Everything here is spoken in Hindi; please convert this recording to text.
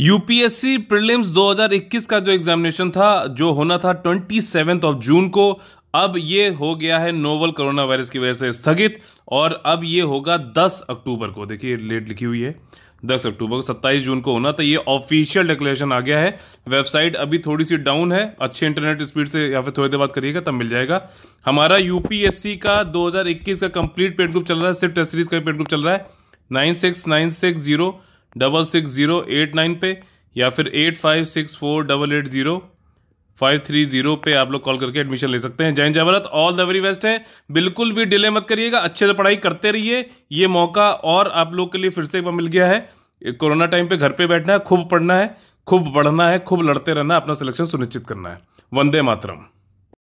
यूपीएससी प्रीलिम्स 2021 का जो एग्जामिनेशन था जो होना था ट्वेंटी ऑफ जून को अब ये हो गया है नोवल कोरोना वायरस की वजह से स्थगित और अब ये होगा 10 अक्टूबर को देखिए लेट लिखी हुई है 10 अक्टूबर को 27 जून को होना था तो ये ऑफिशियल डिक्लेरेशन आ गया है वेबसाइट अभी थोड़ी सी डाउन है अच्छे इंटरनेट स्पीड से या फिर थोड़ी देर बाद करिएगा तब मिल जाएगा हमारा यूपीएससी का 2021 का कंप्लीट पेड ग्रुप चल रहा है सिर्फ टेस्ट सीरीज का पेड ग्रुप चल रहा है nine six nine six zero double six zero eight nine पे या फिर eight five six four double eight zero five three zero पे आप लोग कॉल करके एडमिशन ले सकते हैं जैन जबरत ऑल द वेरी बेस्ट है बिल्कुल भी डिले मत करिएगा अच्छे से पढ़ाई करते रहिए ये मौका और आप लोग के लिए फिर से एक बार मिल गया है कोरोना टाइम पे घर पे बैठना है खूब पढ़ना है खूब बढ़ना है खूब लड़ते रहना अपना सिलेक्शन सुनिश्चित करना है वंदे मातरम